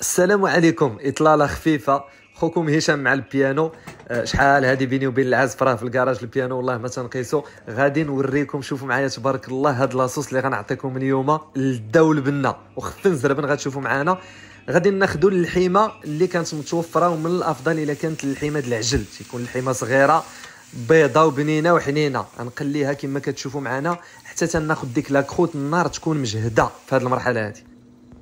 السلام عليكم اطلاله خفيفه خوكم هشام مع البيانو آه، شحال هذه بيني وبين العازف راه في الكراج البيانو والله ما تنقيسو غادي نوريكم شوفوا معايا تبارك الله هاد لاصوص اللي غنعطيكم اليوم للدا والبنه وخفن زربن غتشوفوا معانا غادي ناخذوا اللحيمه اللي كانت متوفره ومن الافضل الا كانت اللحيمه ديال العجل تيكون اللحيمه صغيره بيضه وبنينه وحنينه غنقليها كما كتشوفوا معنا حتى تناخذ ديك لاكروت النار تكون مجهده في هذه المرحله هذه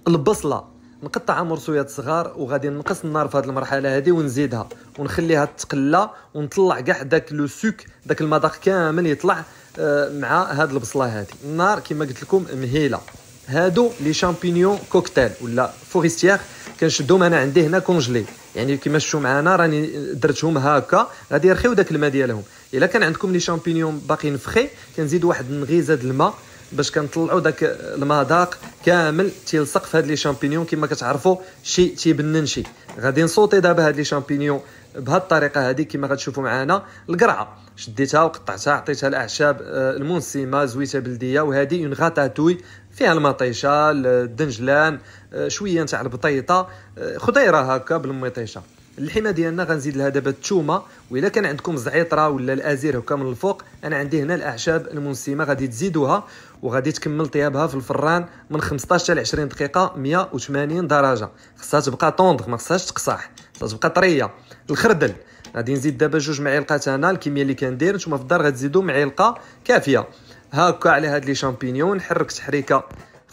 البصله نقطع مرسويات صغار وغادي نقص النار في هذه المرحله هذه ونزيدها ونخليها تقلى ونطلع كاع داك لو سوك داك المذاق كامل يطلع آه، مع هاد البصله هذه النار كما قلت لكم مهيله هادو لي شامبينيون كوكتيل ولا فوريستيير كنشدهم انا عندي هنا كونجلي يعني كما شفتوا معنا راني درتهم هكا غادي يرخيو داك الماء ديالهم الا كان عندكم لي شامبينيون باقيين فخي كنزيد واحد النغيزه د الماء باش كنطلعوا داك المذاق كامل تيلصق في هاد لي شامبينيون كما كتعرفوا شي تيبنن شي غادي نصوتي دابا هاد لي شامبينيون بهاد الطريقه هادي كما غتشوفوا معانا القرعه شديتها وقطعتها عطيتها الاعشاب المنسمه آه، زويته بلديه وهذه اون غاتاتوي فيها المطيشه الدنجلان آه، شويه نتاع البطيطه آه، خضيره هكا بالمطيشه اللحمه ديالنا غنزيد لها دابا الثومه والا كان عندكم الزعيطره ولا الازير هكا من الفوق انا عندي هنا الاعشاب المنسمه غادي تزيدوها وغادي تكمل طيابها في الفران من 15 حتى 20 دقيقه 180 درجه خصها تبقى طوندغ ما خصهاش تقصاح خصها تبقى طريه الخردل غادي نزيد دابا جوج معالق انا الكميه اللي كندير نتوما في الدار غتزيدوا معلقه كافيه هاكا على هاد لي شامبينيون حرك تحريكه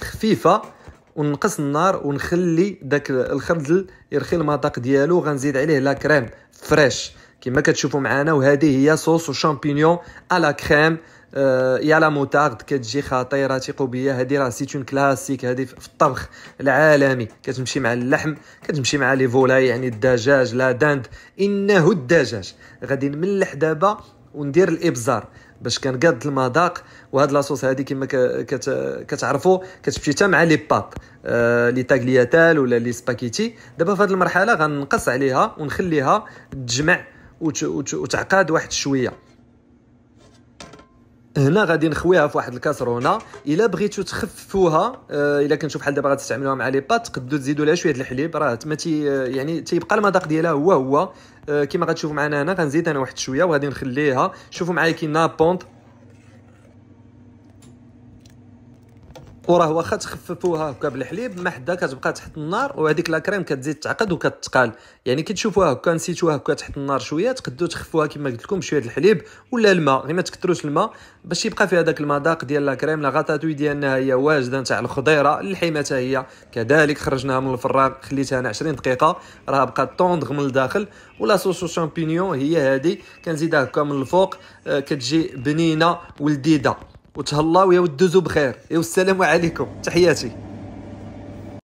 خفيفه ونقص النار ونخلي داك الخردل يرخي المذاق ديالو غنزيد عليه لا كريم فريش كما كتشوفوا معنا وهذه هي صوص وشامبينيون لا آه، كريم يا لا موتارد كتجي خطيره تيقو بيا هذه راه سيت اون كلاسيك هذه في الطبخ العالمي كتمشي مع اللحم كتمشي مع لي فولاي يعني الدجاج لا داند انه الدجاج غادي نملح دابا وندير الابزار باش كان قاد المذاق وهاد لاصوص هادي كما كتعرفوا كتمشي حتى مع لي باب آه لي تاغلياتال ولا لي سباكيتي دابا في هاد المرحله غنقص عليها ونخليها تجمع وتعقاد واحد شويه هنا غادي نخويها في واحد الكاسرونه الا بغيتو تخففوها آه، الا كنتو بحال دابا غتستعملوها مع لي بات تقدو تزيدوا لها شويه الحليب راه تما تي يعني تيبقى المذاق ديالها هو هو آه، كما غتشوفوا معنا هنا غنزيد انا واحد شويه وغادي نخليها شوفوا معايا كي نابونط وراه واخا تخففوها هكا بالحليب ما حدا كتبقى تحت النار وهذيك لا كريم كتزيد تعقد وكتقال يعني كي تشوفوها هكا نسيتوها هكا تحت النار شويه تقدو تخفوها كما قلت لكم بشويه الحليب ولا الماء غير ما تكثروش الماء باش يبقى فيها داك المذاق ديال لا كريم لا غاتاتوي ديالنا هي واجده نتاع الخضيره اللحيمه حتى هي كذلك خرجناها من الفراغ خليتها انا 20 دقيقه راه بقات طوندغ من الداخل ولا صوص شامبينيون هي هذه كنزيدها هكا من الفوق آه، كتجي بنينه ولذيذه وتهلاو يا ودوزو بخير يا والسلام عليكم تحياتي